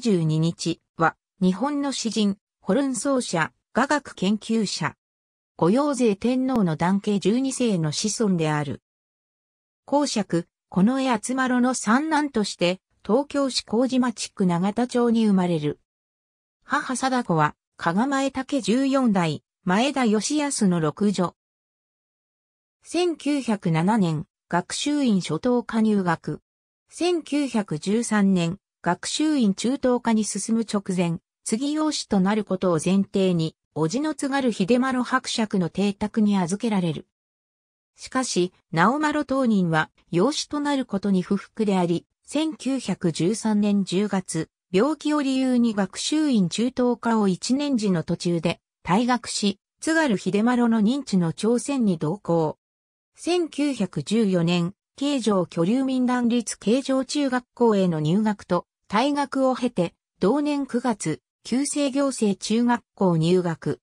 22日は日本の詩人、ホルン奏者、雅楽研究者。御用税天皇の男系12世の子孫である。公爵、この絵厚丸の三男として、東京市麹町区長田町に生まれる。母貞子は、加賀前竹14代、前田義康の六女。1907年、学習院初等科入学。1913年、学習院中等科に進む直前、次養子となることを前提に、叔父の津軽秀丸伯爵の邸宅に預けられる。しかし、直丸当人は養子となることに不服であり、1913年10月、病気を理由に学習院中等科を1年時の途中で退学し、津軽秀丸の認知の朝鮮に同行。1914年、京城居留民団立京城中学校への入学と、退学を経て、同年9月、旧制行政中学校入学。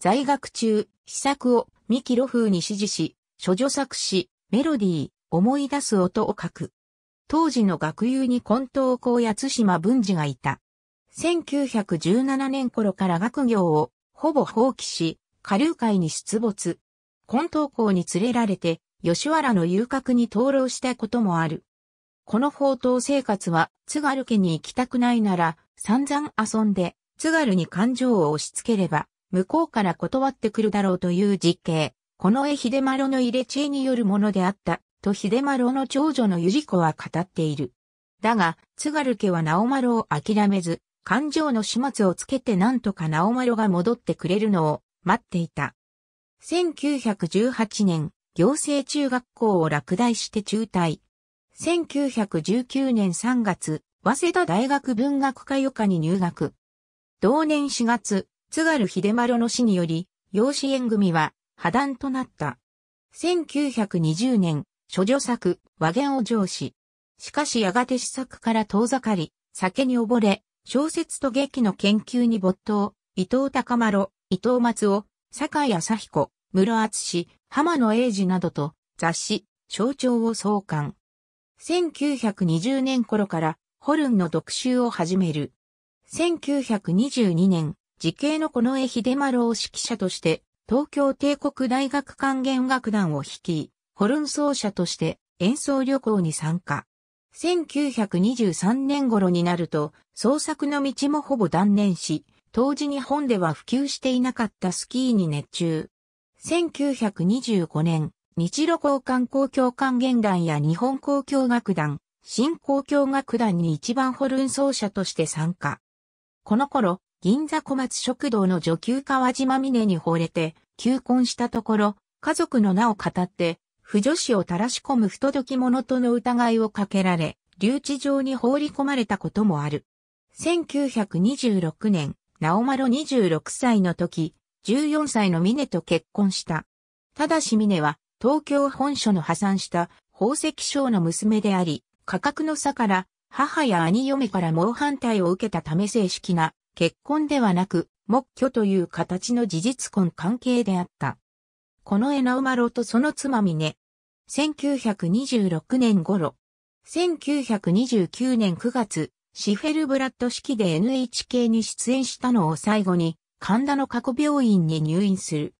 在学中、試作をミキロ風に指示し、諸女作詞、メロディー、思い出す音を書く。当時の学友に混沌校津島文治がいた。1917年頃から学業をほぼ放棄し、下流会に出没。混沌校に連れられて、吉原の遊郭に灯籠したこともある。この宝刀生活は、津軽家に行きたくないなら、散々遊んで、津軽に感情を押し付ければ、向こうから断ってくるだろうという実刑。この絵秀丸の入れ知恵によるものであった、と秀丸の長女の百合子は語っている。だが、津軽家は直丸を諦めず、感情の始末をつけてなんとか直丸が戻ってくれるのを待っていた。1918年、行政中学校を落第して中退。1919年3月、早稲田大学文学科予科に入学。同年4月、津軽秀丸の死により、養子縁組は破談となった。1920年、諸女作、和言を上司。しかしやがて試作から遠ざかり、酒に溺れ、小説と劇の研究に没頭、伊藤高丸、伊藤松尾、坂井朝彦、室厚氏、浜野英二などと雑誌、象徴を創刊。1920年頃からホルンの読集を始める。1922年、時系の近衛秀丸を指揮者として、東京帝国大学管弦楽団を率い、ホルン奏者として演奏旅行に参加。1923年頃になると、創作の道もほぼ断念し、当時日本では普及していなかったスキーに熱中。1925年、日露交換交響管弦団や日本交響楽団、新交響楽団に一番ホルン奏者として参加。この頃、銀座小松食堂の女給川島峰に惚れて、求婚したところ、家族の名を語って、不女子を垂らし込む不届き者との疑いをかけられ、留置場に放り込まれたこともある。1926年、直丸26歳の時、14歳の峰と結婚した。ただし峰は、東京本所の破産した宝石商の娘であり、価格の差から母や兄嫁から猛反対を受けたため正式な結婚ではなく、目居という形の事実婚関係であった。この江馬丸とその妻ね。1926年頃。1929年9月、シフェルブラッド式で NHK に出演したのを最後に、神田の過去病院に入院する。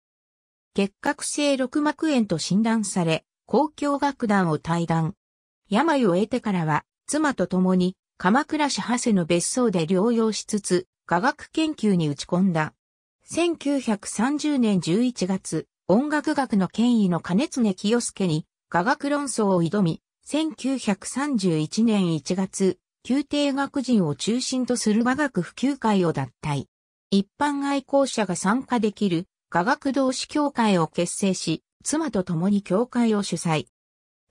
結核性六膜炎と診断され、公共楽団を退団。病を得てからは、妻と共に、鎌倉市長谷の別荘で療養しつつ、科学研究に打ち込んだ。1930年11月、音楽学の権威の金常清介に、科学論争を挑み、1931年1月、宮廷学人を中心とする和学普及会を脱退。一般愛好者が参加できる科学同士協会を結成し、妻と共に協会を主催。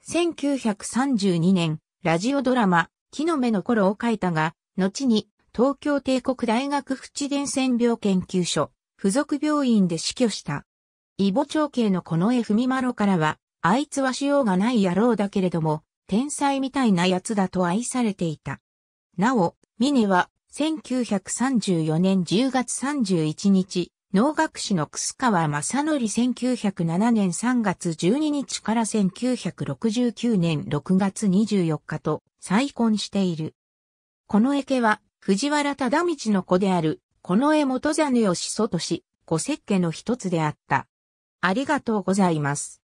1932年、ラジオドラマ、木の目の頃を書いたが、後に東京帝国大学淵伝染病研究所、附属病院で死去した。イボ長兄のこの絵文まろからは、あいつはしようがない野郎だけれども、天才みたいな奴だと愛されていた。なお、ミネは、1934年10月31日、農学士の楠川正則1907年3月12日から1969年6月24日と再婚している。この絵家は藤原忠道の子である、この絵元実義祖とし、五設家の一つであった。ありがとうございます。